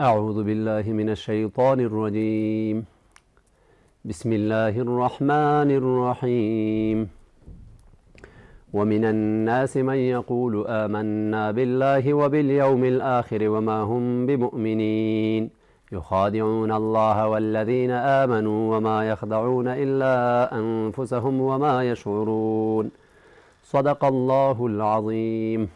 أعوذ بالله من الشيطان الرجيم بسم الله الرحمن الرحيم ومن الناس من يقول آمنا بالله وباليوم الآخر وما هم بمؤمنين يخادعون الله والذين آمنوا وما يخدعون إلا أنفسهم وما يشعرون صدق الله العظيم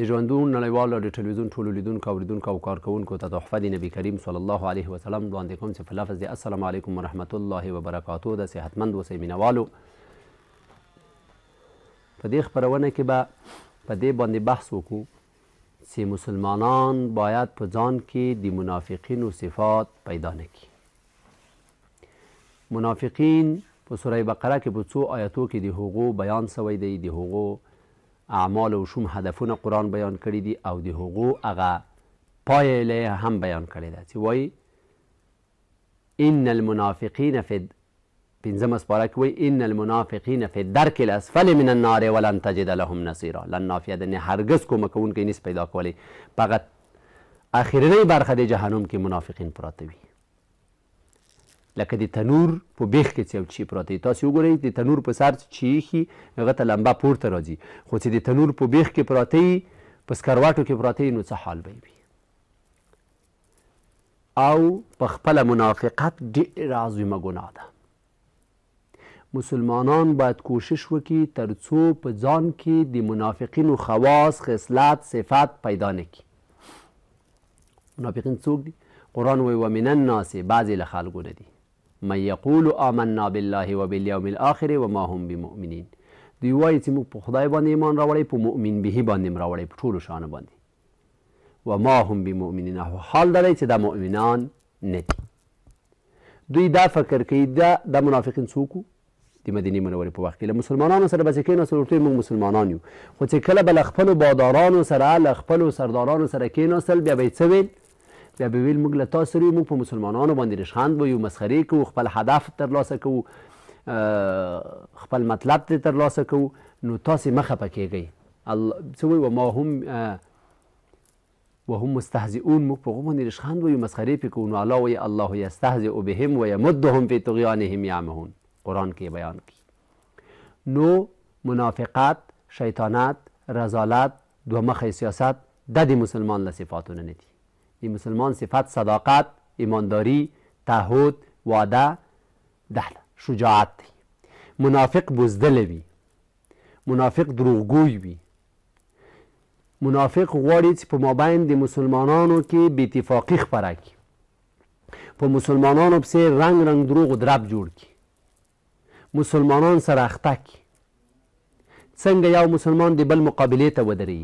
د ژوندون نړیوالو د ټلویزیون ټولو لیدونکو اوریدونکو او کارکوونکو ته تحفه د نبي کریم صلی الله علیه وسلم وړاندې کوم چې په لفظ د السلام علیکم ورحمت الله وبرکاتو د صحتمند اوسئ مینهوالو په دې خپرونه کې به په دې باندې بحث وکړو چې مسلمانان باید په ځان کې د منافقینو صفات پیدا نه کړي منافقین په سوره بقره کې په څو آیاتو کې د هغو بیان سوی دی د هغو اعمال او شوم هدفونه قرآن بیان کړي دي او د هغو هغه پایله هم بیان کړې ده چې وایي ان المنافقین فی پنځم سپاره کې وایي ان المنافقین فی الدرک الاسفل من النار ولن تجد لهم نصیرا لن نافیه د هرگز کومه کوونکی نس پیدا کولی په هغه اخرنۍ برخه د جهنم کې منافقین پراته وي لکه د تنور په بیخ کې څه یو چی پراته تاسو وګورئ د تنور په سر چې یخي هغه ته لمبه پورته راځي خو چې د تنور په بیخ کې پراته په سکرواټو کې پراته نو څه حال به وي او په خپل منافقت ډېر عظیمه ګناه ده مسلمانان باید کوشش وکړي تر څو په ځان کې د منافقینو خواص خصلت صفت پیدا نکړي منافقین څوک دي قرآن وایي ومن الناس بعضې له خلکو نه دي من یقول آمنا بالله و بالیوم الاخر و ما هم بمؤمنین دوی وایي چې موږ په خدای باندې ایمان راوړی په مؤمن به باندې هم راوړی په ټولو شانو باندې و ما هم بمؤمنین حال دا دی چې دا مؤمنان نه دي دوی دا فکر کوي دا د منافقین څوک د مدینه منورې په وخت کې له مسلمانانو سره بس کې نو ورته موږ مسلمانان یو خو چې کله بل خپل بادارانو سره له خپل سردارانو سره کې نو سل بیا به څه ویل بیا به ویل موږ له تاسو سره موږ په مسلمانانو باندې ریشخند وایو مسخرې کوو خپل هدف ترلاسه کوو خپل مطلب ترې ترلاسه کوو نو تاسې مه خفه کیږئ څه وایي ما هم وهم مستهزئون موږ په هغو باندې ریشخند وایو مسخرې پرې کوو نو الله وایي الله یستهزئ بهم ویمدهم فی طغیانهم یعمهون قرآن کې بیان کی نو منافقت شیطانت رزالت دوه مخی سیاست د د مسلمان له صفاتونه نه دي د مسلمان صفت صداقت ایمانداری تعهد وعده ده شجاعت دی منافق بزدل وي منافق دروغګوی وي منافق غواړي چې په مابین د مسلمانانو کې بې اتفاقي خپره کړي په مسلمانانو پسې رنگ رنگ دروغ و درب جوړ کړي مسلمانان سره اخته کړي څنګه یو مسلمان د بل مقابلې ته ودري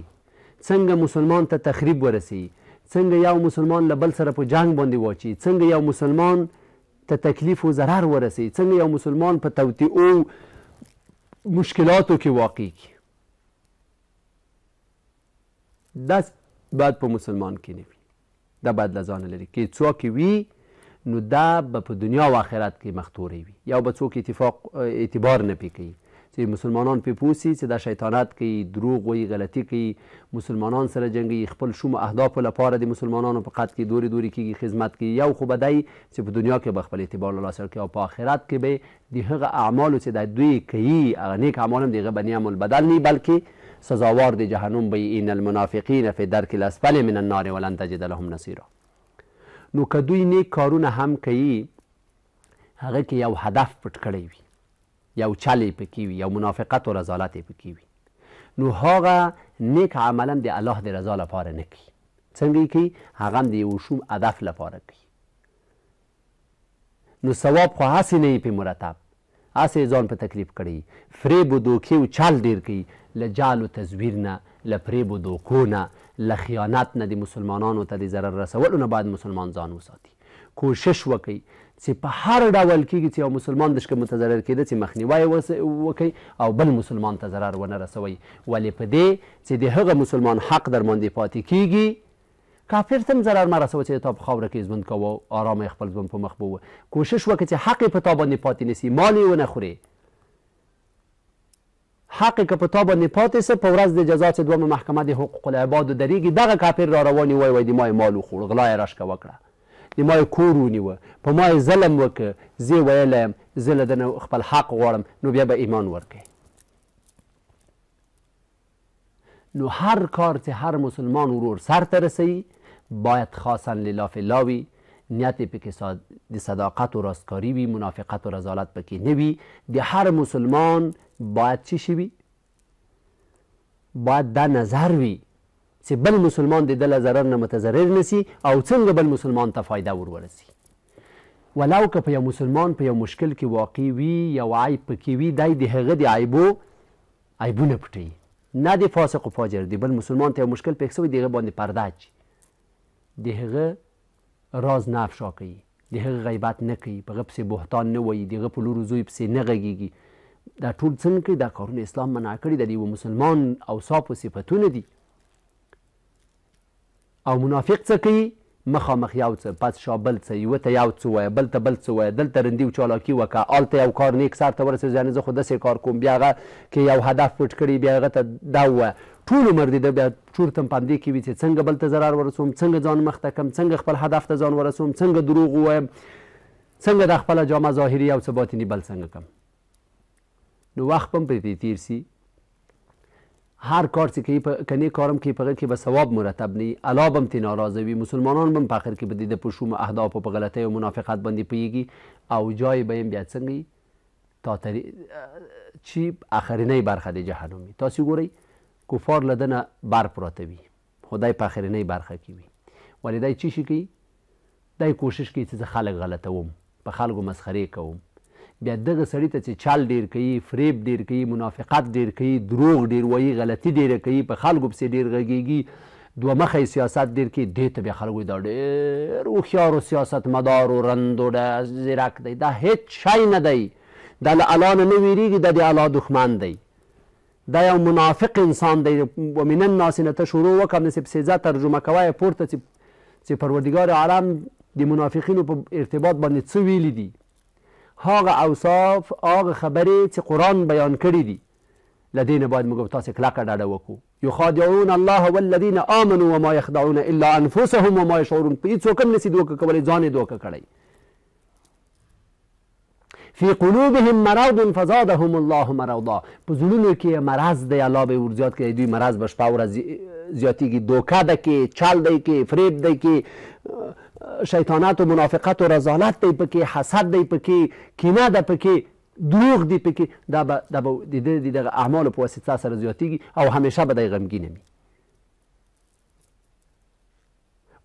څنګه مسلمان ته تخریب ورسي څنګه یو مسلمان له بل سره په جنگ باندې واچي څنګه یو مسلمان ته تکلیف و ضرر ورسی څنګه یو مسلمان په توطیعو مشکلاتو کې واقع کی دست باید په مسلمان کې نه دا باید له ځانه لري که څوک وي نو دا به په دنیا و آخرت کې مختورې وي یو به څوک اتفاق اعتبار نه پې کوي چې مسلمانان پې پوه سي چې دا شیطانت کوي دروغ وایي غلطي کوي مسلمانان سره جنګي خپل شوم اهدافو لپاره د مسلمانانو په قد کې دورې دورې کېږي خدمت کوي یو خو به دی چې په دنیا کې به خپل اعتبار له لاسه ورکوي او په آخرت کې به د هغه اعمالو چې د دوی کوي هغه نیک اعمال هم د هغه بني عمل بدل نه بلکې سزاوار د جهنم به ان المنافقین فی درک الاسفل من النار ولن تجد لهم نصیرا نو که دوی نیک کارونه هم کوي هغه کې یو هدف پټ کړی وي یو چل یې پکې وي یو منافقت او رضالت یې پکې وي نو هغه نیک عمل هم د الله د رضا لپاره نه کوي څنګه یې کوي هغه هم د یو شوم هدف لپاره کوي نو ثواب خو هسې نه پې مرتب هسې ځان په تکلیف کړی فریب و دوکې و چل ډیر کوي له جال و تزویر نه له فریب و دوکو نه له خیانت نه د مسلمانانو ته د ضرر رسولو نه باید مسلمان ځان وساتي کوشش وکړي چې په هر ډول کېږي چې یو مسلمان د شکه متضرر کېده چې مخنیوی وکړي او بل مسلمان ته ضرر ونه رسوي ولې په دې چې د هغه مسلمان حق در باندې پاتې کېږي کافر تم ضرر مه رسوه چې تا په خاوره کې ژوند کوه ارام یې خپل ژوند په مخ بوه کوشش وکړه چې حق یې په تا باندې پاتې نسي مال یې ونه خورې حق که په تا باندې پاتې سه په ورځ د جزا چې دومه محکمه د حقوق العبادو درېږي دغه کافر را رواني وای وای د ما مال وخوړ غلا یې راشکه وکړه د ما یې کور ونیوه په ما یې ظلم وکړه زه یې ویلی یم زه له ده نه خپل حق غواړم نو بیا به ایمان ورکوي نو هر کار چې هر مسلمان ورور سرته رسوي باید خاصا لله فالله وي نیت پکې د صداقت و راستکاري وي منافقت و رضالت پکې نه وي د هر مسلمان باید چی شي وي باید دا نظر وي چې بل مسلمان د دله ضرر نه متضرر نسی او څنګه بل مسلمان ته فایده ور ورسی ولو که په یو مسلمان په یو مشکل کې واقع وي یو عیب پکې وي دای د هغه د عیبو عیبونه پټوي نه د فاسق و فاجر دی بل مسلمان ته یو مشکل پېښ سوی د هغه باندې پرده اچي د هغه راز نه افشا کوي د هغه غیبت نه کوي په هغه پسې بهتان نه وایي د هغه په لور زوی پسې نه غږیږي دا ټول څنګه کوي دا کارونه اسلام منع کړي د یوه مسلمان اوصاف و صفتونه دي او منافق څه کوي مخامخ یو څه پس شا بل څه یوه ته یو څه وایه بل ته بل څه وایه دلته رندي او چالاکي وکړه هلته یو کار نیک سر ته ورسېږي یعنې زه خو داسې کار کوم بیا هغه کې یو هدف پټ کړي بیا هغه ته دا ووایه ټول عمر دې بیا چور تم پاندې کې وي چې څنګه بل ته ضرر ورسوم څنګه ځان مخته کم څنګه خپل هدف ته ځان ورسوم څنګه دروغ وایم څنګه د خپله جامه ظاهري او څه باطني بل څنګه کم نو وخت به هم پرې تیر سي هر کار چې کوي په کني کارم کې په هغه کې به ثواب مرتب نه وي الله به هم ترې ناراضه وي مسلمانان به هم په آخر کې به د ده په شوم اهدافو په غلطۍ او منافقت باندې پوهیږي او جای به یې بیا څنګه وي تا تری... چې آخرینۍ برخه د جهنم وي تاسې وګورئ کفار له ده نه بر پراته وي خدای په آخرینۍ برخه کې وي ولې دی چی شي کوي دی کوشش کوي چې زه خلک غلطوم په خلکو مسخرې کوم بیا دغه سړی ته چې چال ډیر کوي فریب ډیر کوي منافقت ډیر کوي دروغ ډیر وایي غلطي ډیره کوي په خلکو پسې ډیر غږیږي دوه مخی سیاست ډیر کوي دې ته بیا خلک دا ډېر هوښیار سیاست مدار و رند و زیرک دی دا هیڅ شی نه دی دا له الله نه نه ویریږي دا د الله دښمن دی دا یو منافق انسان دی ومن الناس نه ته شروع وکړم نسې پسې ځه ترجمه کوی پورته چې پروردګار عالم د منافقینو په ارتباط باندې څه ویلي دي هغه اوصاف هغه خبرې چې قرآن بیان کړي دي له دې نه باید موږ تاسې کلکه ډډه وکړو یخادعون الله والذین آمنوا وما یخدعون الا انفسهم وما یشعرون په هېڅوک هم نسي دوکه کولی ځان یې دوکه کړی فی قلوبهم مرض فزادهم الله مرضا په زړونو کې مرض دی الله به یې ورزیات کړی دوی مرض به شپه ورځ زیاتیږي دوکه ده کې چل دی کې فریب دی کې شیطانات او منافقت او رضالت دی پکې حسد دی پکې کینه ده پکې دروغ دی پکې دا به دا به د د دغه اعمالو په واسطه سره زیاتیږي او همیشه به دی غمګینه وي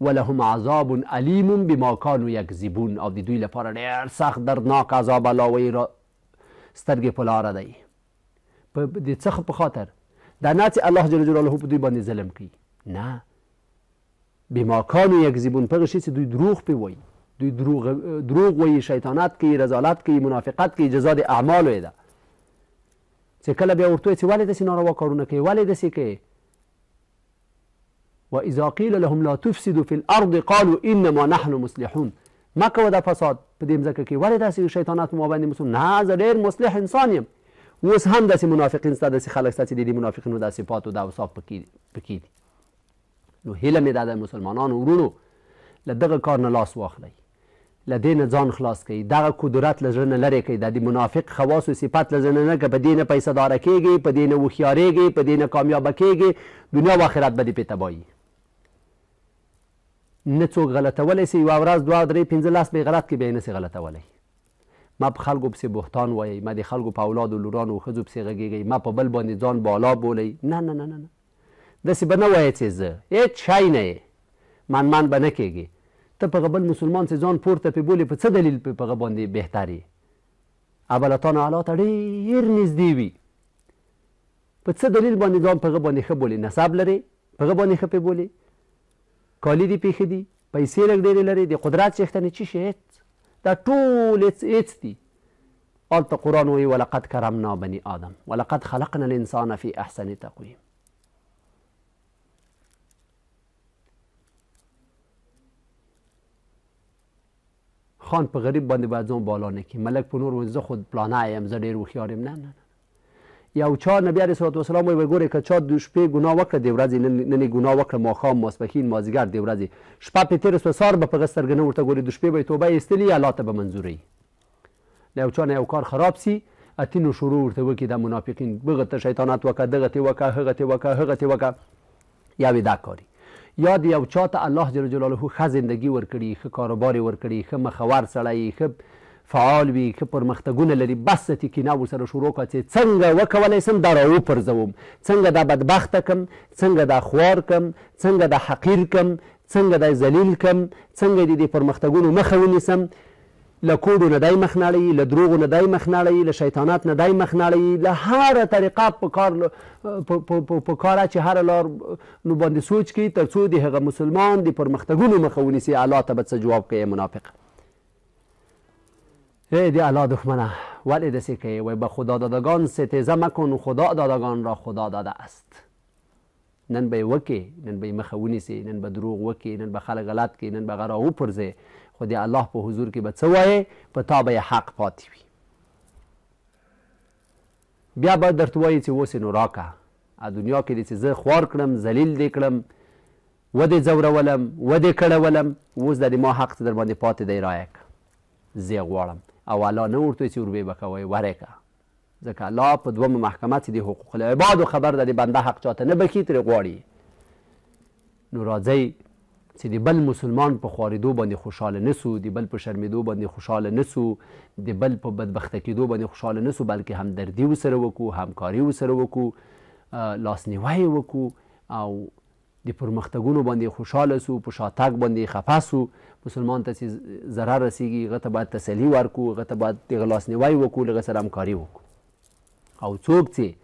ولهم عذاب علیم بما کانو یکذبون او د دوی لپاره ډېر سخت دردناک عذاب الله را سترګې په لاره دی په د څه په خاطر دا نه چې الله جل جلاله په دوی باندې ظلم کوي نه بما کانو یکذبون په شي چې دوی دروغ پی وایي دوی دروغ دروغ وایي شیطانات کوي رضالت کوي منافقت کوي جزا د اعمالو یې ده چې کله بیا ورته چې ولې داسې ناروا کارونه کوي ولې داسې کوي واذا قيل لهم لا تفسدوا في الارض قالوا انما نحن مصلحون ما کوه دا فساد په دې مځکه کې ولې داسې شیطانات ما باندې مسلم نه زه ډېر مصلح انسان یم اوس هم داسې منافقین ستا داسې خلک ستا چې د دې منافقینو دا صفات او دا اوصاف پکې دي نو هیله مې دا ده مسلمانانو ورونو له دغه کار نه لاس واخلئ له دې نه ځان خلاص کوي دغه قدرت له زړه نه لرې کوي دا د منافق خواصو صفت له زړه نه که په دې نه پیسهداره کیږي په دې نه هوښیارېږي په دې نه کامیابه کیږي دنیا و آخرت به دې پې تبایي نه څوک غلطولی سي یوه ورځ دوه درې پنځه لس بې غلط کې بیا یې نسي غلطولی ما په خلکو پسې بهتان وایي ما د خلکو په اولادو لورانو ښځو پسې غږېږئ ما په بل باندې ځان بالا بولئ نه نه نه نه نه داسې به نه وایې چې زه هېڅ شی نه یې منمن به نه کېږي ته په بل مسلمان چې ځان پورته پې بولې په څه دلیل پې په هغه باندې بهتر یې ابلتان اعلی ته ډېر نږدې وي په څه دلیل باندې ځان په هغه باندې ښه بولې نسب لرې په هغه باندې ښه پې بولې کالي دې پېښې دي پیسې لږ ډېرې لرې د قدرت څښتنې چی شي دا ټول هېڅ دي هلته قرآن وایي ولقد کرمنا بني آدم ولقد خلقنا الانسان في احسن تقویم خان په غریب باندې باید ځان بالا نه کړي ملک په نور زه خود پلانه یم زه ډېر هوښیار یم نه نه یو چا نبی علیه صلوات وسلام وایي ګورې که چا د شپې ګناه وکړه د ورځې نن یې ګناه وکړه ماښام ماسپښین مازدیګر د ورځې شپه پې تېره سوه سهار به په هغه سترګه نه ورته ګورې د شپې به یې توبه ایستلي الله ته به منظوره یي یو چا نه یو کار خراب سي اتینو شروع ورته وکړي دا منافقین بغه ته شیطانت وکړه دغه تې وکړه هغه تې وکړه هغه تې وکړه یو یې دا کاري یا د یو چا ته الله جل جلاله ښه زندگی ورکړي ښه کاروبار یې ورکړي ښه مخور سړی ښه فعال وي ښه پرمختګونه لري بس ته کینه ورسره شروع کړه چې څنګه وکولی سم دا راوپرځوم څنګه دا بدبخته کم څنګه دا خوار کم ذلیل کم څنګه دا ذلیل کم څنګه د دې پرمختګونو مخه ونیسم له کوډو نه دی مخ نړوي له دروغو نه دی مخ نړوي له شیطانات نه دی مخ نړوي له هره طریقه په کار په کار چې هر لار نو باندې سوچ کوي تر څو د هغه مسلمان د پرمختګونو مخه ونیسي الله ته به څه جواب کوي منافق ای د الله دښمنه ولې دسې کوي وایي به خدا دادگان ستیزه مکن خدا دادگان را خدا داده است نن به یې وکړي نن به یې مخه ونیسي نن به دروغ وکړي نن به خلک غلط کړي نن به هغه را وپرځي خو د الله په حضور کې به څه وایې په تا به حق پاتې وي بیا به درته وایي چې اوس یې نو راکړه دنیا کې دې چې زه خوار کړم ذلیل دې کړم ودې ځورولم ودې کړولم اوس د ما حق در باندې پاتې دی رایه کړه زه غواړم او الله نه ورته چې وربې به کوئ ورې کړه ځکه الله په دومه محکمه چې د حقوق العبادو خبر ده د بنده حق چاته نه بکي ترې غواړي نو راځئ چې د بل مسلمان په خواریدو باندې خوشاله نسو د بل په شرمېدو باندې خوشاله نسو د بل په بدبخته کېدو باندې خوشاله نسو بلکې همدردي وسره وکړو همکاري وسره وکړو لاسنیوی وکړو او د پرمختګونو باندې خوشاله سو په شاتګ باندې خفه سو مسلمان ته چې ضرر رسیږي هغه ته باید تسلي ورکړو هغه ته باید دغه لاسنیوی وکړو له هغه سره همکاري وکړو او څوک چې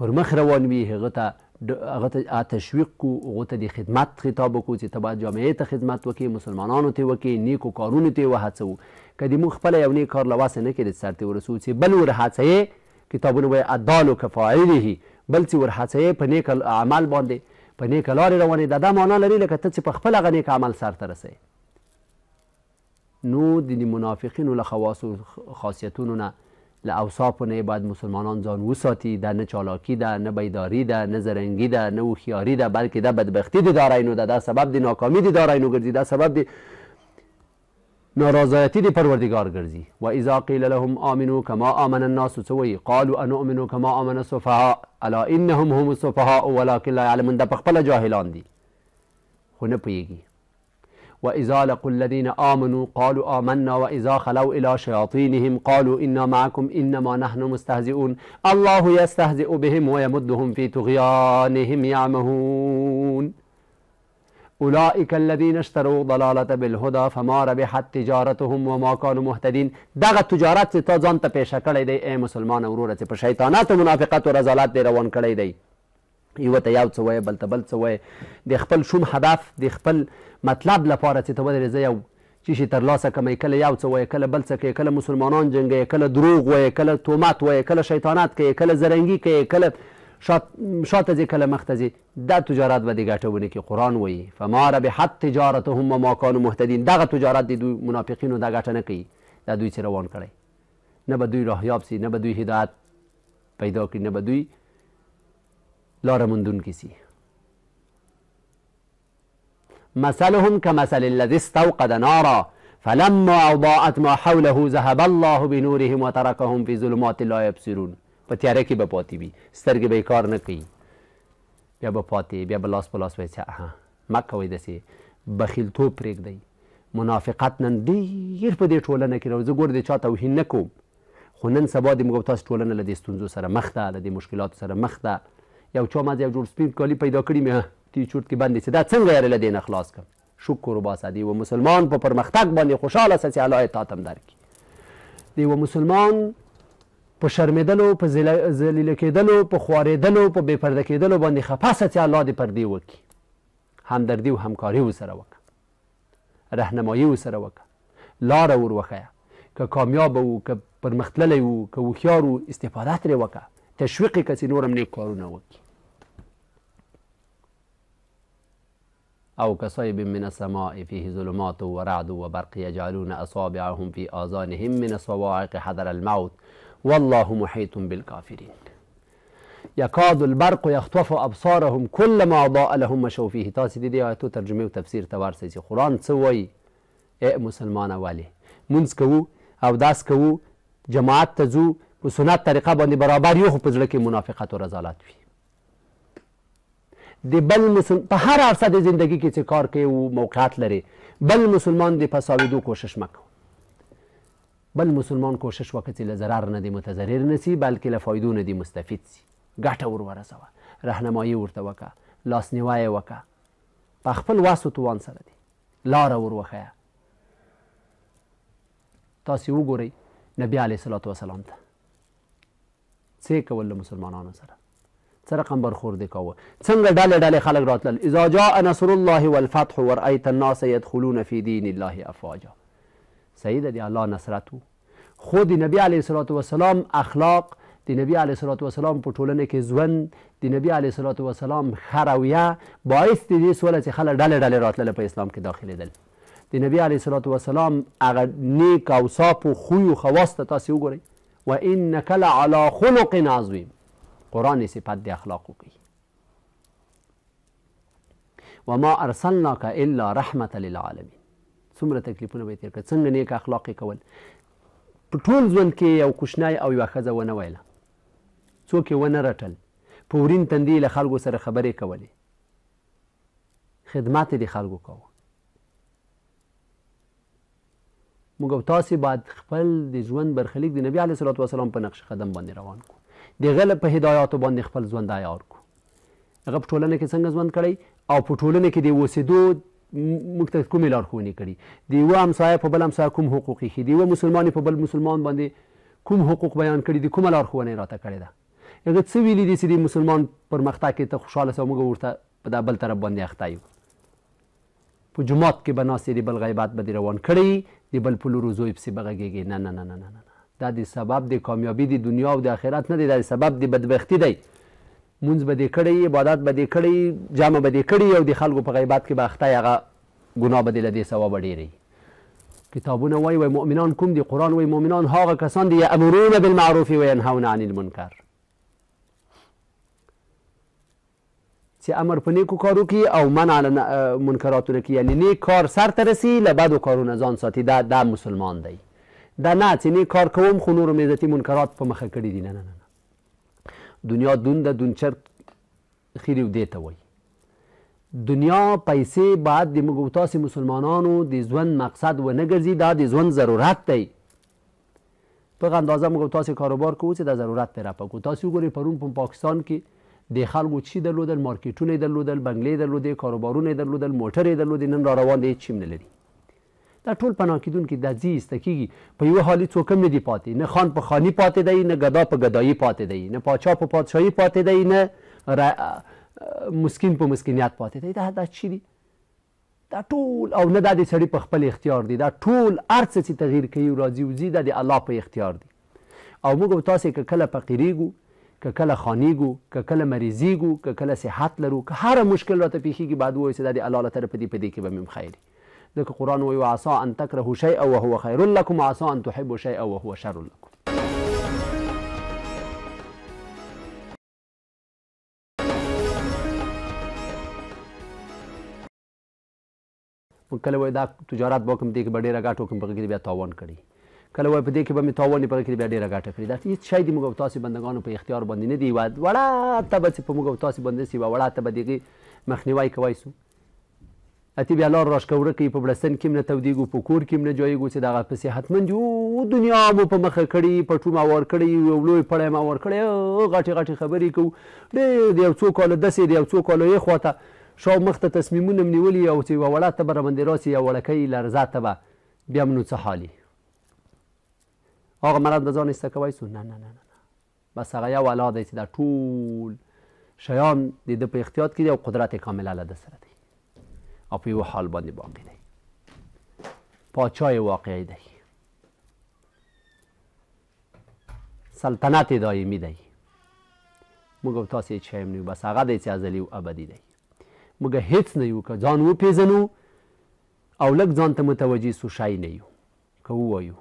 پر مخ روان وي هغه ته هغه تشویق کو هغو ته د خدمت خطاب وکړو چې ته باید جامعې ته خدمت وکړې مسلمانانو ته وکړې نیکو کارونو ته یې وهڅوو که د موږ خپله یو نیک کار له وسه نه کړې سر ته ورسوو چې بل ورهڅیې کتابونه به ادالو کفاعله بل چې ورهڅیې په نیک اعمال باندې په نیک لارې روانې دا دا معنا لري لکه ته چې په خپل هغه نیک عمل سر ته رسئ نو د منافقینو له خواصو خاصیتونو نه له اوصافو نه باید مسلمانان ځان وساتي دا نه چالاکی ده نه بیداری ده نه زرنګي ده نه هوښیاري ده بلکې دا بدبختی د دارینو ده دا, دا سبب د ناکامي د دارینو ګرځي دا سبب د نارضایتی د پروردگار ګرځي و اذا قیل لهم آمنو کما آمن الناس سوی قالوا انؤمنو کما آمن السفهاء الا انهم هم السفهاء ولكن لا يعلمون دا په خپله جاهلان دي خو نه پوهیږي وإذا لقوا الذين آمنوا قالوا آمنا وإذا خلوا إلى شياطينهم قالوا إنا معكم إنما نحن مستهزئون الله يستهزئ بهم ويمدهم في طغيانهم يعمهون اولئک الذین اشتروا ضلالت بالهدى فما ربحت تجارتهم وما كانوا مهتدین دغه تجارت چې تا ځان ته پیشه کړی دی ای مسلمان وروره چې په شیطانات منافقت او رضالت دی روان کړی دی یوه ته یو څه وایه بل ته بل څه وایه د خپل شوم هدف د خپل مطلب لپاره چې ته ودرې زه یو چې شي ترلاسه کوم کله یو څه وایي کله بل څه کوي کله مسلمانان جنګوي کله دروغ وایي کله تومات وایي کله شیطانت کوي کله زرنګي کوي کله شاته ځي کله مخته ځي دا تجارت به دې ګټه ونه کړي قرآن وایي فما ربحت تجارتهم وما کانو مهتدین دغه تجارت د دوی منافقینو دا ګټه نه کوي دا دوی چې روان کړی نه به دوی راهیاب سي نه به دوی هدایت پیدا کړي نه به دوی لاره موندونکي سي مثلهم كمثل الذي استوقد نارا فلما اضاءت ما حوله ذهب الله بنورهم وتركهم في ظلمات لا يبصرون په تیاره کې به پاتې وي سترګې به کار نه کوي بیا به پاتې بیا به لاس په لاس به چې مه کوئ داسې بخیلتوب پرېږدئ منافقت نن ډېر په دې ټولنه کې راو زه ګور د چا توهین نه کوم خو نن سبا د موږ تاسو ټولنه له دې ستونزو سره مخ ده له دې مشکلاتو سره مخ ده یو چا ما یو جوړ سپین کالي پیدا کړي مې تیچورت کې بندې چې دا څنګه یاره له دې نه خلاص کړم شکر وباسه د یوه مسلمان په پرمختګ باندې خوشحاله سه چې الله اطاعت هم درکړي د یوه مسلمان په شرمېدلو په ذلیله کېدلو په خوارېدلو په بې پرده کېدلو باندې خفه سه چې الله دې پردې وکړي همدردي او همکاري ورسره وکړه رهنمایي ورسره وکړه لاره ور وښیه که کامیابه وو که پرمختللی وو که هوښیار وو استفاده ترې وکړه تشویق یې که چې نور هم نیک کارونه وکړي او كصيب من السماء فيه ظلمات ورعد وبرق يجعلون أصابعهم في آذانهم من الصواعق حذر الموت والله محيط بالكافرين یکاد البرق یخطف ابصارهم كل ما ضاء لهم مشوا فيه تاسې د دې آیتو ترجمې او تفسیر ته ورسئ چې قرآن څه وایي ای مسلمانه ولې مونځ کوو اوداس کوو جماعت ته ځو په سنت طریقه باندې برابر یو خو په زړه کې منافقت او رضالت وي د بل مسلم په هر عرصه د زندگی کې چې کار کوي او موقعیت لري بل مسلمان د پساویدو کوشش مکو بل مسلمان کوشش وکړي چې له ضرر نه دی متضرر نه سي بلکې له فایدو نه دی مستفید سي ګټه ور ورسوه رهنمایي ورته وکړه لاسنیوی یې وکړه په خپل وس او توان سره دی لاره ور وښیه تاسې وګورئ نبی علیه السلام ته څه یې کول له مسلمانانو سره څه رقم برخوردې کوه څنګه ډلې ډلې خلک راتلل اذا جاء نصر الله والفتح ورأیت الناس يدخلون في دین الله افواجا صحیح ده د الله نصرت خو د نبی علیه الصلات وسلام اخلاق د نبی علیه الصلات وسلام په ټولنه کې ژوند د نبی علیه الصلات وسلام ښه رویه باعث د دې سوله چې خلک ډلې ډلې راتلل په اسلام کې داخلېدل د نبی علیه الصلات وسلام هغه نیک اوصافو خوی و خواص ته تاسې وګورئ وانک لعلی خلق عظیم قرآن صفت د اخلاقو کوي وما ارسلناک الا رحمت للعالمین څومره تکلیفونه به یې تېر کړه څنګه نیک اخلاق کول په ټول ژوند کې یو کوشنی او یوه ښځه ونه ویله څوک یې ونه رټل په ورین تندې له خلکو سره خبرې کولې خدمات یې د خلکو کوه موږ او تاسې باید خپل د ژوند برخلیک د نبي علیه صلات وسلام په نقش قدم باندې روان کړو د هغه له په هدایاتو باندې خپل ژوند عیار کړو هغه په ټولنه کې څنګه ژوند کړی او په ټولنه کې د اوسېدو موږ ته کومې لارښوونې کړي د یوه همسایه په بل همسایه کوم حقوق یې د یوه مسلمان په بل مسلمان باندې کوم حقوق بیان کړي دي کومه لارښوونه راته کړې ده هغه څه ویلي دي چې د مسلمان پرمختګ کې ته خوشحاله سه موږ ورته په دا بل طرف باندې اخته یو په جومات کې به ناست د بل غیبت به دې روان کړی د بل په لور زوی پسې به غږېږي نه نه نه نه نه دا د سبب د کامیابی د دنیا او د آخرت نه دی دا د سبب د بدبختی دی مونځ به دې کړی عبادت به دې کړی جامه به دې کړی او د خلکو په غیبت کې به اخته هغه ګناه به دې له دې ثوابه ډېری کتابونه وایي وایي مؤمنان کوم دي قرآن وایي مؤمنان هغه کسان دي یامرون بالمعروف وینهون عن المنکر چې امر په نیکو کارو کې او منع له منکراتونه کې یعنی نیک کار سرته رسي له بدو کارونه ځان ساتي دا دا مسلمان دی دا نه څینې کار کوم خو نورو مې عزتي منکرات په مخه کړي دي نه نه نه دنیا دون ده دونچر خیرې و دې ته وایي دنیا پیسې باید د موږ تاسې مسلمانانو د ژوند مقصد ونه ګرځي دا د ژوند ضرورت دی په هغه اندازه موږ تاسې کاروبار کوو چې د ضرورت دی راپکو تاسې وګورئ پرون په پاکستان کې د خلکو چی درلودل مارکیټونه یې درلودل بنګلې یې درلودې کاروبارونه یې درلودل موټرې یې درلودې نن را روان دی هېڅ شي نه لري دا ټول پناه کیدونکي د ځي ایسته کیږي په یوه حالي څوک هم نه دي پاتې نه خان په خاني پاتې دی نه ګدا په ګدایي پاتې دی نه پاچا په پادشاهي پاتې دی نه مسکین په مسکینیت پاتې دی دا دا چی دی دا ټول او نه دا د سړي په خپل اختیار دی دا ټول ارڅ چې تغییر کوي راځي وزي دا د الله په اختیار دی او موږ تاسو کې کله فقیریږو که کله خانیږو که کله مریضیږو که کله صحت لرو که هر مشکل راته پیښیږي بعد وایي چې دا د الله له طرفه دی په دې کې به مې خیر ځکه قرآن وایي عسا ان تکرهو شیئا وهو خیر لکم عسا ان تحبو شیئا وهو شر لکم موږ کله وایي دا تجارت به کوم دې کې به ډېره ګټه وکړم په هغې کې بیا تاوان کړي کله وایي په دې کې به مې تاوان وي په هغې کې بیا ډېره ګټه کړي دا هېڅ شی د موږ او تاسې بندګانو په اختیار باندې نه دي یوه وړه تبه چې په موږ او تاسې باندې سي یوه وړه تبه د هغې مخنیوی کوی سو اتی بیا لار راش کوره کوي په بړستن کې نه تودیګو په کور کې نه جوړیږو چې دغه پسې حتمن دی او دنیا مو په مخه کړي په ټوما ور کړي او لوی پړې ما ور کړي غاټي غاټي خبرې کوو ډېر دی یو څو کال دسې دی یو څو کال یې خواته شاو مخ ته تصمیمونه نیولي او چې وړه ته بر باندې راسي یو وړکۍ لرزه ته به بیا نو څه حالي هغه مرد به ځان ایسته کوی سو نه نه نه نه بس هغه یو الله دی چې دا ټول شیان د ده په اختیار کې دی او قدرت یې کامله له ده سره دی او په یو حال باندې باقی دی پاچای واقعی دی سلطنت دایمی دی موږ او تاسې هیڅ شی هم نه یو بس هغه دی چې ازلي او ابدي دی موږ هیڅ نه یو که ځان وپېژنو او لږ ځان ته متوجه سو شی نه یو که ووایو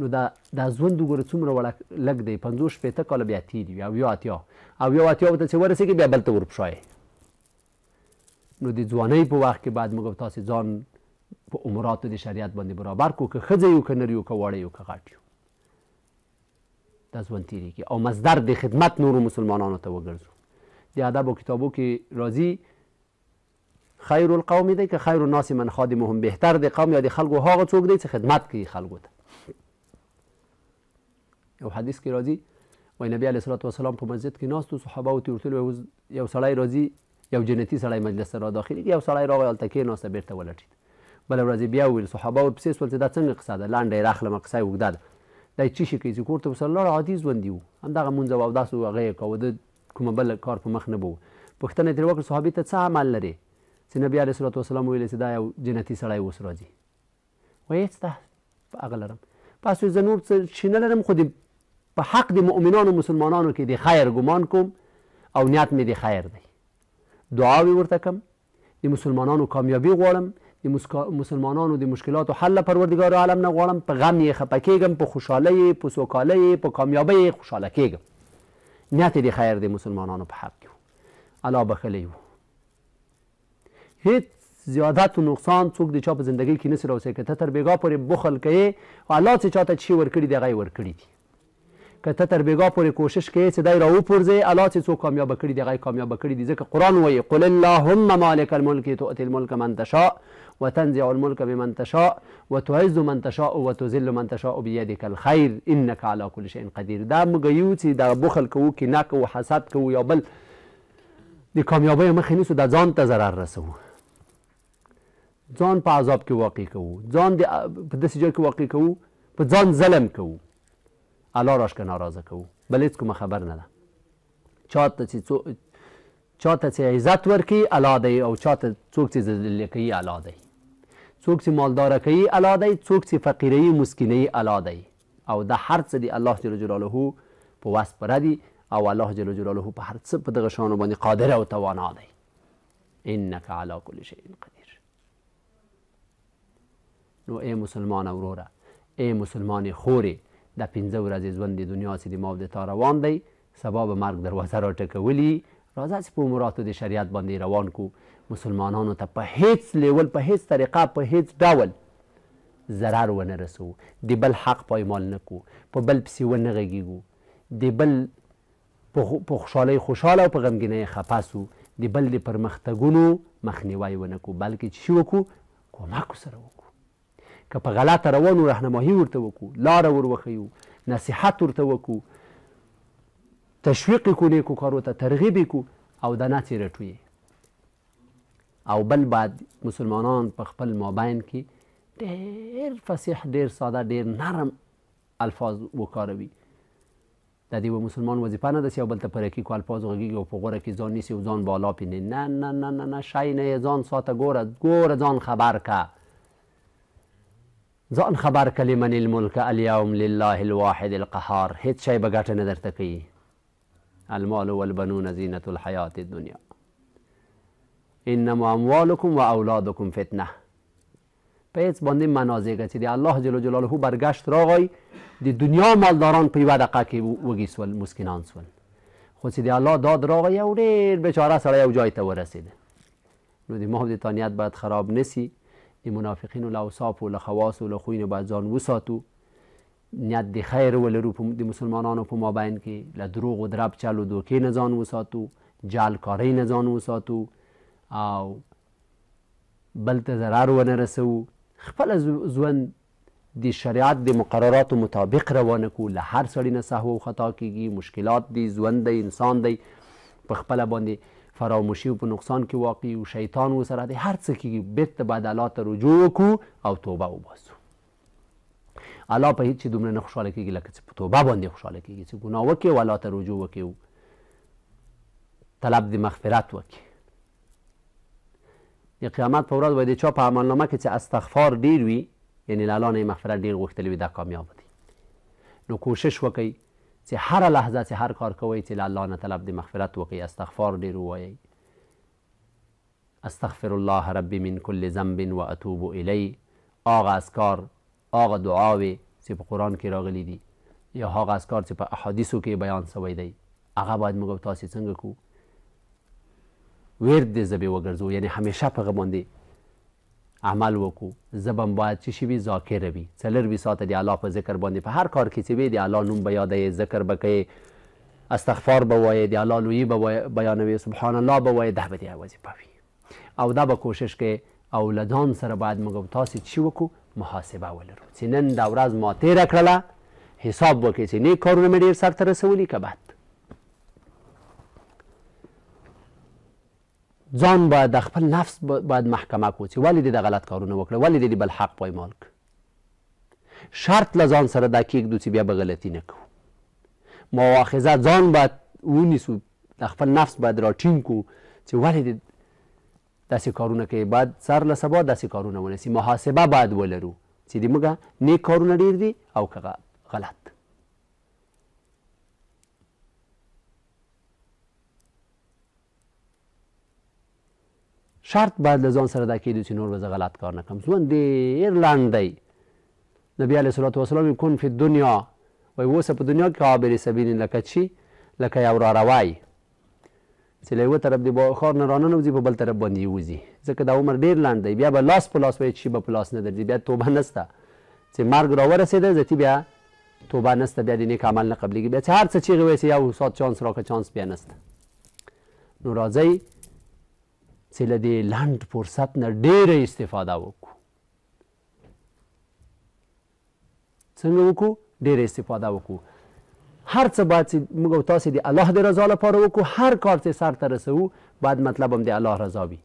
نو دا دا ژوند وګوره څومره وړه لږ دی پنځوس شپېته کاله بیا تېر وي او یو اتیا او یو اتیا به ته چې ورسېږي بیا بل ته ورپشایې نو د ځوانۍ په وخت کې باید موږ تاسې ځان په عمراتو د شریعت باندې برابر کړو که ښځه یو که نر یو که واړه یو که غټ یو دا ځوان تیریږي او مصدر د خدمت نورو مسلمانانو ته وګرځو د ادب او کتابو کې راځي خیر القوم دی که خیر الناس من خادمهم بهتر د قوم یا د خلکو هغه څوک دی چې خدمت کوي خلکو ته یو حدیث کې راځي وای نبی علیه السلام په مسجد کې ناست و صحابه ورته ورتلي یو سړی راځي یو جنتي سړی مجلس ته را داخلېږي یو سړی راغی هلته کېناسته بېرته ولټېد بله ورځ یې بیا وویل صحابه ورپسې سول چې دا څنګه قصه ده لنډه یې راخلمه قصه یې اوږده ده دا یې څه شي کوي چې کور ته ورسره لاړ عادي ژوندي وو همدغه مونځ او اوداس هغه یې کاوه ده کومه بل کار په مخ نه به پوښتنه ترې وکړه صحابي ته څه عمل لري چې نبي علیه صلات وسلام ویلې چې دا یو جنتي سړی اوس راځي وایي چې دا هغه لرم پس زه نور څه نه لرم خو په حق د مؤمنانو مسلمانانو کې د خیر ګمان کوم او نیت مې د خیر دی دعاوې ورته کوم د مسلمانانو کامیابی غواړم د مسکا... مسلمانانو د مشکلاتو حل پروردگار عالم نه غواړم په غم یې خفه کېږم په خوشحالۍ په سوکالۍ په کامیابۍ یې خوشحاله کېږم نیت د خیر د مسلمانانو په حق کې و الله بخلی و هیڅ زیادت و نقصان څوک د چا په زندګۍ کې نسي راوسی که ته تر بېګا پورې بخل کوې الله چې چاته چی ورکړي د هغه یې ورکړي دي که ته تر بیګا پورې کوشش کوې چې دی راوپرځې الله چې څوک کامیابه کړي دي هغه یې کامیابه کړي دي ځکه قرآن وایي قل اللهم مالک الملک تؤتي الملک من تشاء وتنزع الملک بمن تشاء وتعز من تشاء وتذل من تشاء بيدك الخير انك على كل شيء قدير دا موږ یو چې دا بخل کوو کینه کوو حسد کوو یا بل د کامیابۍ مخې نیسو دا ځان ته ضرر رسوو ځان په عذاب کې واقع کوو ځان د په داسې ځای کې واقع کوو په ځان ظلم کوو الله راش که ناراضه کوو بل هیڅ کومه خبر نه ده چاته چې څو چاته چې عزت ورکي الله دی او چاته څوک چې ذلیله کوي الله دی څوک چې مالداره کوي الله دی څوک چې فقیروي مسکینوي الله دی او دا هر څه دی الله جل جلاله په وس پوره دی او الله جل جلاله په هر څه په دغه شانو باندې قادر او توانا دی انک علی کل شیء قدیر نو ای مسلمان وروره ای مسلمان خورې دا پنځه ورځې ژوند د دنیا سې د ما او د تا روان دی سبا به مرګ دروازه راټکولي راځه چې په مراتو د شریعت باندې روان کو مسلمانانو ته په هیڅ لیول په هیڅ طریقه په هیڅ ډول ضرر ونه رسو د بل حق پایمال نه کو په بل پسې ونه غږیږو د بل په خوشحالۍ خوشحاله او په غمګینۍ خفه سو د بل د پرمختګونو مخنیوی ونه کو بلکې چې شي وکړو کومک سره وکړو که په غلطه روانو رهنمایي ورته وکړو لاره ور وښیو نصیحت ورته وکړو تشویق یې کړو نیکو کارو ته ترغیب یې کړو او دانه څې رټو او بل بعد مسلمانان په خپل مابین کې ډېر فصیح ډېر ساده ډېر نرم الفاظ وکاروي د دې و مسلمان وظیفه نه ده چې یو بل ته په رکیکو الفاظو غږیږي او په غوره کې ځان نیسي او ځان بالا پیني نه نه نه نه نه شی نه یې ځان ساته ګوره ګوره ځان خبر که ځان خبر کړي من الملک الیوم لله الواحد القهار هیڅ شی به ګټه نه درته کوي المال والبنون زینة الحیات الدنیا انما اموالکم و اولادکم فتنه په هیڅ باندې منازع چې د الله جل جلاله برگشت راغی د دنیا مالداران په یوه دقه کې وږي سول مسکینان سول خو چې د الله داد راغی یو ډېر بچاره سړی یو جای ته ورسېده نو د ما د تانیت باید خراب نسی د منافقینو له اوصافو له خواصو له خوینو باید ځان وساتو نیت د خیر ولرو د مسلمانانو په مابین کې له دروغ و درب چل و دوکې نه ځان وساتو جعلکارۍ نه ځان وساتو او بل ته ضرر ونه رسوو خپل ژوند د شریعت د مقرراتو مطابق روانه کو له هر سړي نه سهو خطا کیږي مشکلات دی ژوند دی انسان دی په خپله باندې فراموشي او په نقصان کې واقع یو شیطان ورسره دی هر څه کېږي بیرته باید الله ته رجوع وکړو او توبه وباسو الله په هیڅ دومره نه خوشاله کېږي لکه چې په توبه باندې خوشاله کېږي چې ګناه وکړي او الله ته رجوع وکړي طلب د مغفرت وکړي د قیامت په ورځ به د چا په عملنامه کې چې استغفار ډیر وي یعنې له الله نه یې مغفرت ډیر غوښتلی وي دا کامیاب دی نو کوشش وکئ چې هر لحظه چې هر کار کوئ چې له الله نه طلب د مغفرت وکړئ استغفار ډیر ووایئ استغفر الله ربی من کل ذنب و اتوب الی هغه اسکار هغه دعاوې چې په قرآن کې راغلی دي یا هغه اسکار چې په احادیثو کې بیان سوی دی هغه باید موږ تاسې څنګه کوو ورد دې ژبې وګرځو یعنی همیشه په هغه باندې عمل وکړو زه به م باید څه شي وي ذاکره وي څلروي ساعته د الله په ذکر باندې په هر کار کې چې وي د الله نوم به یادوې ذکر به کوې استغفار به وایې د الله لویي به بیانوې سبحان الله به وایې دا به د وظیفه وي او دا به کوشش کې او له ځان سره باید موږ تاسې چې وکړو محاسبه ولرو چې نن دا ورځ ما تېره کړله حساب وکړې چې نیک کارونه مې ډېر سرته رسولي که بد ځان باید د خپل نفس باید محکمه کو چې ولې دې د غلط کارونه وکړه ولې دې بل حق پایمال کړ شرط له ځان سره دا کیږدو چې بیا به غلطي نه کوو مواخذه ځان باید ونیسو د خپل نفس باید راټینګ کړو چې ولې دې داسې کارونه کوي باید سر له سبا داسې کارونه ونیسي محاسبه باید ولرو چې د موږ نیک کارونه ډیر دي او که غلط شرط باید له ځان سره دا کېدو چې نور به زه غلط کار نه کړم ژوند ډېر لنډ دی نبی علیه صلات وسلام کن فی دنیا وایي اوسه په دنیا کې عابر سبیل لکه چی لکه یو راروی چې له یوه طرف د ښار نه راننوځي په بل طرف باندې یوځي ځکه دا عمر ډېر لنډ دی بیا به لاس په لاس وایي چې به په لاس نه درځي بیا توبه نسته چې مرګ راورسېده ذتي بیا توبه نسته بیا د نیک عمل نه قبلېږي بیا چې هر څه چیغې وایي چې یو سات چانس راکړه چانس بیا نسته نو راځئ چې له دې لنډ فرصت نه ډیره استفاده وکړو څنګه وکړو ډیره استفاده وکړو هر څه باید موږ او تاسې د الله د رضا لپاره وکړو هر کار چې سرته رسوو باید مطلب هم د الله رضا وي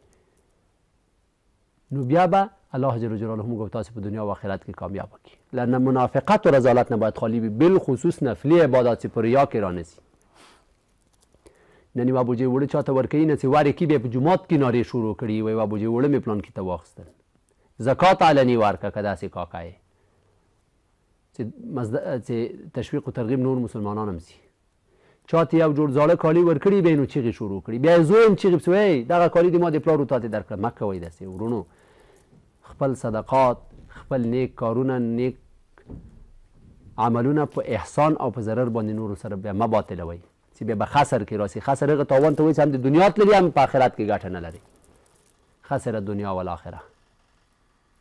نو بیا به الله جل جلاله موږ او تاسې په دنیا او آخرت کې کامیاب کړي له منافقت و رضالت نه باید خالی وي بالخصوص نفلي عبادات چې په ریا کې رانځي نن یوه بوجۍ اوړه چاته ورکوي نه چې وارې کې بیا په جومات کې نارې شروع کړي وایي یوه بوجۍ اوړه مې پلان کې ته واخیستل زکات علني ورکړه که داسې کاکا یې چې تشویق و ترغیب نور مسلمانان هم سي چاته یو جوړ زاړه کالي ورکړي بیا نو چیغې شروع کړي بیا یې زوی هم چیغې پسې وایي دغه کالي دې ما د پلار و تاته درکړه مه کوئ داسې ورونو خپل صدقات خپل نیک کارونه نیک عملونه په احسان او په ضرر باندې نورو سره بیا مه باطلوئ راسي بیا به خسر کې راسي خسر هغه تاوان ته وایي چې هم د دنیا تللي هم په آخرت کې ګټه نه لري خسره دنیا والآخره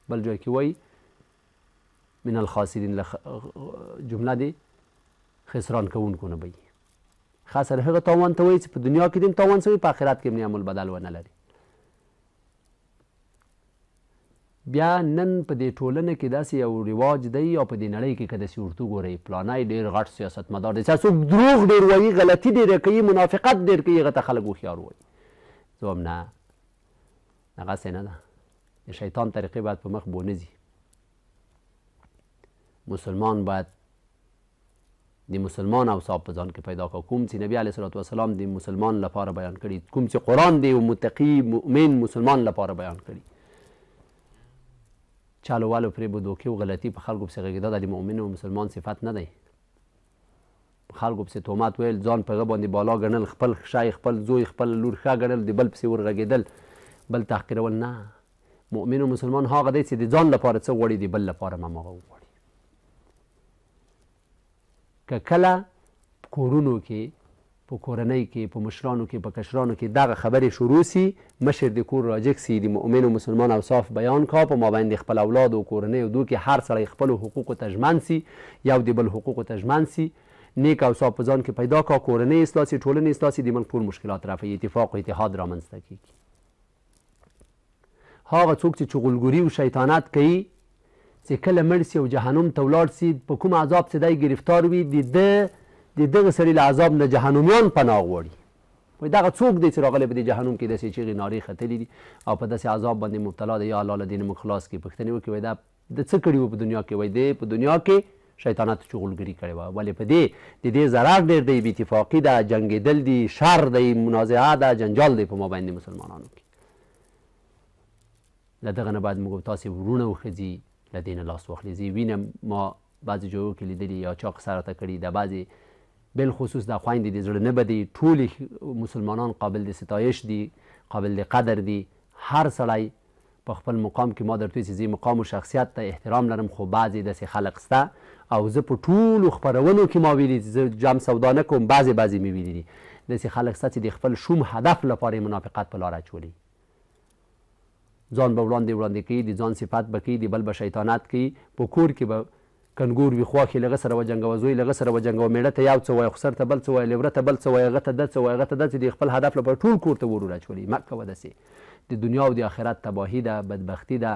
بل جای کې وایي من الخاسرین لخ... جمله دی خسران کوونکو نه بوي خسر هغه تاوان ته وایي چې په دنیا کې دیم تاوان سوی په آخرت کې هم نعم البدل ونه لري بیا نن په دې ټولنه کې داسې یو رواج دی او په دې نړۍ کې که داسې ورته وګورئ پلانی ډېر غټ سیاستمدار دی څوک دروغ ډېر وایي غلطي ډېره کوي منافقت ډېر کوي هغه ته خلک هوښیار وایي زه وایم نه هغسې نه ده د شیطان طریقې باید په مخ بونه ځي مسلمان باید د مسلمان اوصاف په ځان کې پیدا کړه کوم چې نبي علیه صلات وسلام د مسلمان لپاره بیان کړي کوم چې قرآن دی متقي مؤمن مسلمان لپاره بیان کړي چل و ول و فریب و دوکې و غلطي په خلکو پسې غږېدا د مؤمن او مسلمان صفت نه دی خلکو پسې تهمت ویل ځان په هغه باندې بالا ګڼل خپل شی خپل زوی خپل لور ښه ګڼل د بل پسې ورغږېدل بل تحقیرول نه مؤمن او مسلمان هغه دی چې د ځان لپاره څه غواړي د بل لپاره هم هغه وغواړي که کله کورونو کې په کورنۍ کې په مشرانو کې په کشرانو کې دغه خبرې شروع سي مشر د کور راجک سي د مؤمن او مسلمان اوصاف بیان کا په مابین د خپل اولاد او کورنۍ او دو کې هر سړی خپل حقوق ته ژمن سي یو د بل حقوق ته ژمن سي نیک او صاحب ځان کې پیدا کا کورنۍ اصلاح سي ټولنې اصلاح سي د من ټول مشکلات رفع اتفاق او اتحاد رامنځته کیږي هغه څوک چې چغلګوري او شیطانت کوي چې کله مړ سي او جهنم ته ولاړ سي په کوم عذاب چې دی گرفتار وي د ده د دغه سړي له عذاب نه جهنمیان پناه غواړي وایي دغه څوک دی چې راغلی په دې جهنم کې داسې چیغې نارې ختلي دي او په داسې عذاب باندې مبتلا دی یا الله له دې نه موږ خلاص کړي پوښتنې وکړي وایي دا د څه کړي وو په دنیا کې وایي دی په دنیا کې شیطانات چغلګری کړې وه ولې په دې د دې ضرر ډېر دی بې اتفاقي ده جنګېدل دي شر دی منازعه ده جنجال دی په مابین د مسلمانانو کې له دغه نه باید موږ تاسې ورونه وښځي له دې نه لاس واخلي زه وینم ما بعضې ځایو کې لیدلي یا چا قصه راته کړې ده بعضې بالخصوص د خویندې د زړه نه بدي ټول مسلمانان قابل د ستایش دي قابل د قدر دي هر سړی په خپل مقام کې ما درته چې زی مقام او شخصیت ته احترام لرم خو بعضی داسې خلق سته او زه په ټولو خپرونو کې ما ویلي زه جام سودا نه کوم بعضې بعضې مې ویلي دي داسې خلق سته چې د خپل شوم هدف لپاره منافقت په لاره اچولي ځان به وړاندې وړاندې کوي د ځان صفت به کوي د بل به شیطانت کوي په کور کې به کنګور وي خواښې له هغه سره وجنګوه زوی له هغه سره وجنګوه میړه ته یو څه وایه خسر ته بل څه وایه لیوره ته بل څه وایه هغه ته دا څه وایه هغه ته دا چې د خپل هدف لپاره ټول کور ته ورور اچولي مه کوه داسې د دنیا او د آخرت تباهي ده بدبختي ده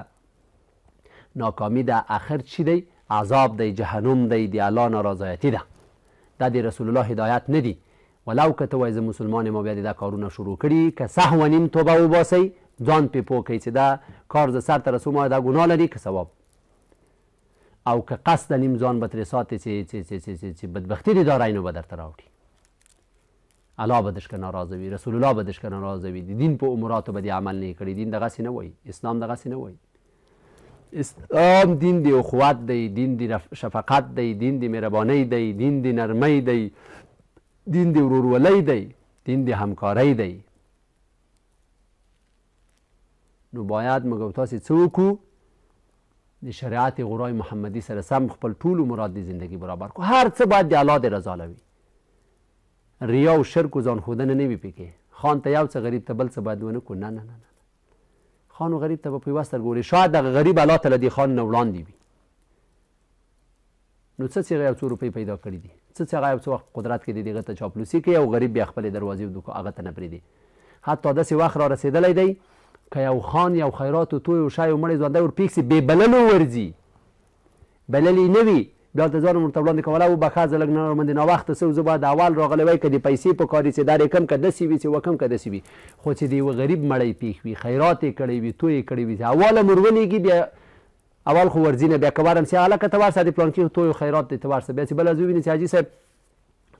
ناکامي ده آخر چی دی عذاب دی جهنم دی د الله نارضایتي ده دا د رسول الله هدایت نه دی ولو که ته وایې زه مسلمان یم او بیا د دا کارونه شروع کړي که سهوا نیم توبه وباسئ ځان پې پوه کړئ چې دا کار زه سرته رسوم دا ګناه لري که ثواب او که قصد نیم ځان به ترې ساتې چې بدبختي دې دارای نو به درته راوړي الله به دشکه ناراضه وي رسول الله به دشکه ناراضه وي د دین په امراتو به دې عمل نه کړي دین دغسې نه وایي اسلام دغسې نه وایي اسلام دین د اخوت دی دین د شفقت دی دین د مهربانۍ دی دین د نرمۍ دی دین د ورورولۍ دی دین د همکارۍ دی نو باید موږ تاسې څه وکړو د شریعت غورای محمدي سره سم خپل ټولو مراد د زندگی برابر کو هر څه باید د الله د رضا لوي ریا او شرک او ځان ښودنه نه وي پکې خان ته یو څه غریب ته بل څه باید ونه کو نه نه نه خان او غریب ته به په یوه سترګه ګوري شاید دغه غریب الله تعالی د خان نه وړاندې وي نو څه څه هغه یو څو روپۍ پیدا کړي دي څه څه هغه یو څه وخت قدرت کې دی دغه ته چاپلوسي کوي او غریب بیا خپلې دروازې ودو هغه ته نه پرېږدي حتی داسې وخت را رسېدلی دی که یو خان یو خیرات و توی و شای و مړی ځوندی ورپېښ سي بې بللو ورځي بللې نه وي بیا هلته ځان ورته وړاندې کوله وبښه زه لږ نرمندې ناوخته څه زه باید اول راغلی وی که د پیسې په کار چې دارې کم که داسې وي چې وکم که داسې وي خو چې د یوه غریب مړی پېښ وي خیرات یې کړی وي توی یې کړی وي اول هم ورولېږي بیا اول خو ورځي نه بیا که ورم سي هلکه ته ورسه د پلانکي توی خیرات دې ته ورسه بیا چې بله زه وویني چې حاجي صاحب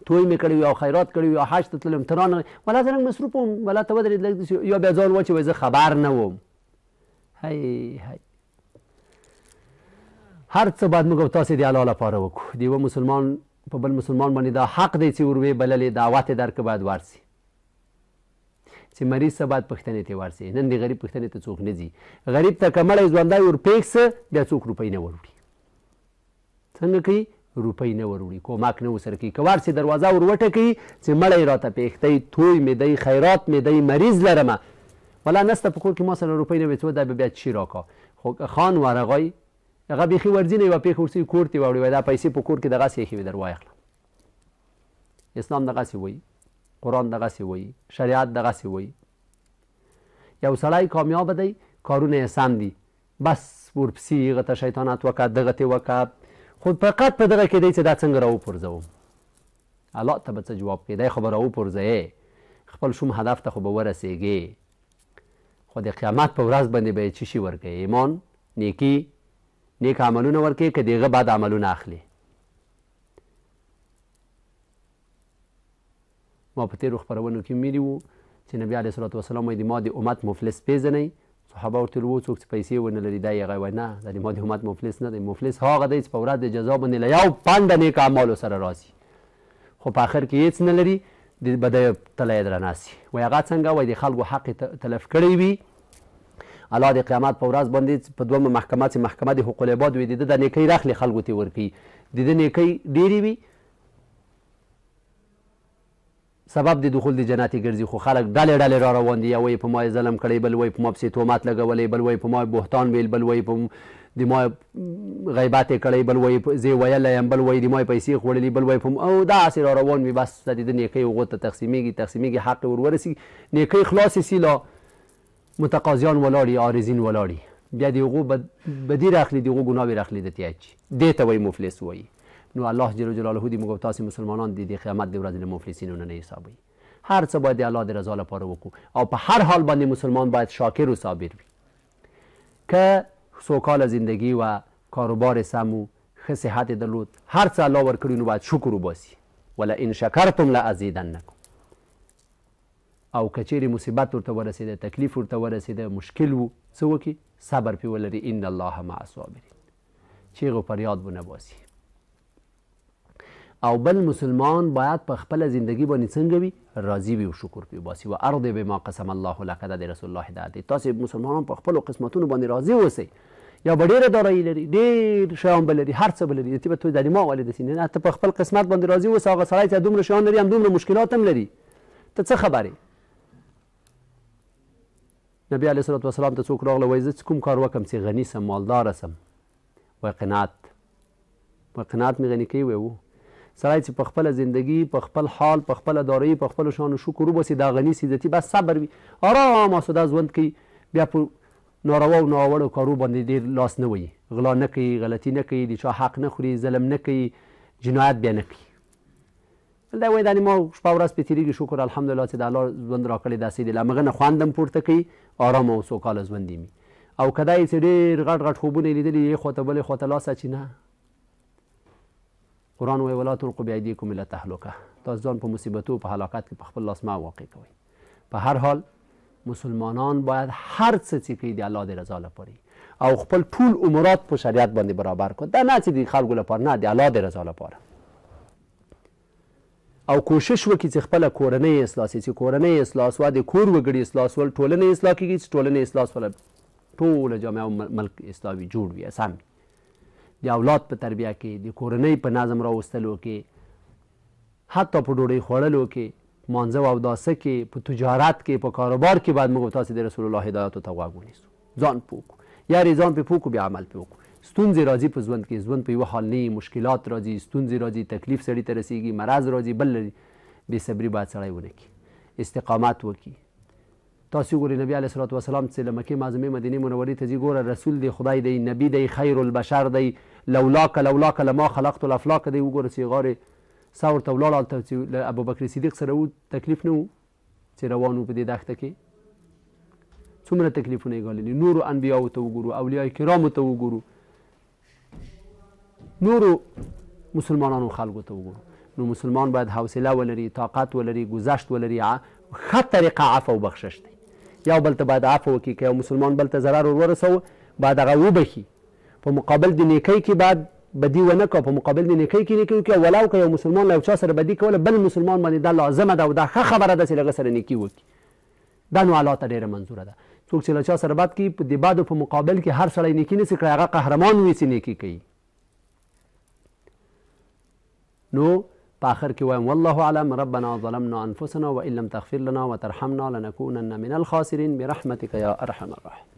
توی مې کړی او خیرات کړی او حج ته تلم تران ولا زه رنګ مصروف وم ولا ته ودرېد لږ داسې یا بیا ځان واچوی زه خبر نه وم هی هی هر څه باید موږ تاسې د الله لپاره وکړو د یوه مسلمان په بل مسلمان باندې دا حق دی چې ور ویې بللې دعوت یې درکړه باید ورسي چې مریض څه باید پوښتنې ته ورسي نن د غریب پوښتنې ته څوک نه ځي غریب ته که مړی ځوندی ورپېږ څه بیا څوک روپۍ نه وروړي څنګه کوي روپۍ نه وروړي کوماک نه ورسره کوي که وار سې دروازه ور وټکوي چې مړی راته پېښتی توی مې دی خیرات مې دی مریض لرمه والا نسته په کور کې ما سره روپۍ نه وې څه دی به بیا چی راکا خو خان ورغای هغه بیخي ورځینه یوه پېښه ورسي کور تې واوړې وی دا پیسې په کور کې دغسې ایښې وې در واخله اسلام دغسې وایي قرآن دغسې وایي شریعت دغسې وایي یو سړی کامیاب دی کارونه یې سم دي بس ورپسې هغه ته شیطانت وکړه دغه تې وکړه خو فقط په دغه کې دی چې دا څنګه راوپرځوم الله ته به څه جواب کوې دی خو به راوپرځوې خپل شوم هدف ته خو به ورسېږې خو د قیامت په ورځ باندې به یې څه شي ورکوې ایمان نیکي نیک عملونه ورکوې که د هغه بد عملونه اخلي ما په تیرو خپرونو کې میلي وو چې نبی علیه صلات وسلام وایي ما د امت مفلس پیژنئ صحابه ورته وو څوک چې پیسې ونه لري دا یې هغه وایي نه دا د ما د امت مفلس نه دی مفلس هغه دی چې په ورځ د جزا باندې له یو پنده نیک اعمالو سره راځي خو په آخر کې یې څه نه لري د به د تله یې درناسي وایي هغه څنګه وایي د خلکو حق یې تلف کړی وي الله د قیامت په ورځ باندې په دومه محکمه چې محکمه د حقوق العباد وي د ده د نیکۍ راخلي خلکو ته ورکوي د ده نیکۍ ډېرې وي سبب د دخول د جنت ګرځي خو خلک ډلې ډلې را روان دي یو یې په ما ظلم کړی بل وایي په ما پسې تهمت لګولی بل وایي په ما بهتان ویل بل وایي په د ما غیبات یې کړی بل وایي زه ویلی یم بل وایي د ما پیسې خوړلي بل وایي په او داسې را روان وي بس د د نیکۍ هغو ته تقسیمېږي تقسیمېږي حق یې ور ورسېږي نیکۍ خلاصې سي لا متقاضیان ولاړي عارضین ولاړي بیا د هغو بدیر اخلي د هغو ګناوې راخلي د تیاج دې ته وایي مفلس وایي نو الله جل جلاله دې موږ تاسو مسلمانان دې د قیامت د ورځې مفلسین نه حسابوي هر څه باید الله د رضا لپاره وکړو او په هر حال باندې مسلمان باید شاکر او صابر وي که سوکال زندگی و کاروبار سمو ښه صحت درلود هر څه الله ورکړي نو باید شکر وباسي ولا ان شکرتم لازیدنکم او کچیر مصیبت ورته ورسیده تکلیف ورته ورسیده مشکل وو څه وکړي صبر پې ولري ان الله مع صابرین چیغو پر یاد ونه باسي او بل مسلمان باید په خپل زندگی باندې څنګه وي راضي وي او شکر کوي باسي و ارض بما قسم الله لك د رسول الله هدایت تاسو مسلمانان په خپل قسمتونو باندې راضي اوسئ یا به ډېره دارایي لري ډېر شیان به لري هر څه به لري ته به تو دلی ما ولې داسې نه ته په خپل قسمت باندې راضي اوسه هغه سړی چې دومره شیان لري همدومره مشکلات هم لري ته څه خبرې نبی علیه الصلاه والسلام ته څوک راغله وایي زه کوم کار وکم چې غني سم مالداره سم وایي قناعت وایي قناعت مې غني کوي وایي سړی چې په خپله زندگی په خپل حال په خپله دارایي په خپلو شانو شکر وباسي دا غني سي ذاتي بس صبر وي ارام آسوده ژوند کوي بیا په ناروا او ناوړو کارو باندې ډېر لاس نه وهي غلا نه کوي غلطي نه کوي د چا حق نه خوري ظلم نه کوي جنایت بیا نه کوي دا وای دانی ما شپه ورځ پې تېرېږي شکر الحمدلله چې د الله ژوند را کړی داسې دی له همغه نه خوند هم پورته کوي ارام او سوکاله ژوند یې او که دا یې چې ډېر غټ غټ خوبونه یې لیدلي یې خواته بلې خواته لاسه چې نه قرآن وایي ولا تلقو بیایدیکم الی تهلکه تاسو ځان په مصیبتو په هلاکت کې په خپل لاس مه واقع کوئ په هر حال مسلمانان باید هر څه چې کوي د الله د رضا لپاره او خپل ټول عمرات په شریعت باندې برابر کړو دا نه چې د خلکو لپاره نه د الله د رضا لپاره او کوشش وکړي چې خپله کورنۍ اصلاح سي چې کورنۍ اصلاح سوه د کور وګړي اصلاح سول ټولنې اصلاح کېږي چې ټولنې اصلاح سوله ټوله جامعه ملک اسلامي جوړ وي سم وي د اولاد په تربیه کې د کورنۍ په نظم راوستلو کې حتی په ډوډۍ خوړلو کې مانځه او داسه کې په تجارت کې په کاروبار کې باید موږ تاسې د رسول الله هدایاتو ته غوږ ونیسو ځان پوکو یارې ځان پې پوکو بیا عمل پې وکړو ستونزې راځي په ژوند کې ژوند په یوه حال نه مشکلات راځي ستونزې راځي تکلیف سړي ته رسیږي مرض راځي بل بې صبري باید سړی ونه کړي استقامت وکړي تاسو ګورئ نبی علیه الصلاه والسلام چې له مکې معظمې مدینې منورې ته ځي ګوره رسول دی خدای دی نبی دی خیر البشر دی لولاک لولاک لما خلقت الافلاک دی وګوره سیغارې څه ورته ولاړ هلته چې له ابوبکر صدیق سره و تکلیف نه و چې روان و په دې دښته کې څومره تکلیفونه یې ګاللي نورو انبیاو ته وګورو اولیای کرامو ته وګورو نورو مسلمانانو خلکو ته وګورو نو مسلمان باید حوصله ولري طاقت ولري گذشت ولري ښه طریقه عفو بخشش دی یو بل ته باید عفو وکړي که یو مسلمان بل ته ضرر ور ورسوه باید هغه وبخي په مقابل د نیکی کې بعد بدی و نه نکو په مقابل د نیکی کې نیکی وکړي ولو که یو مسلمان له چا سره بدی کوله بل مسلمان باندې دا لازمه ده او دا ښه خبره ده چې له سره نیکی وکړي دا نو الله ته ډېره منظوره ده څوک چې له چا سره بد کوي په د بادو په مقابل کې هر سړی نیکی نه کړی هغه قهرمان وي چې نیکی کوي نو باخر آخر کې والله اعلم ربنا ظلمنا انفسنا وان لم تغفر لنا وترحمنا لنكونن من الخاسرين برحمتك يا ارحم الراحمين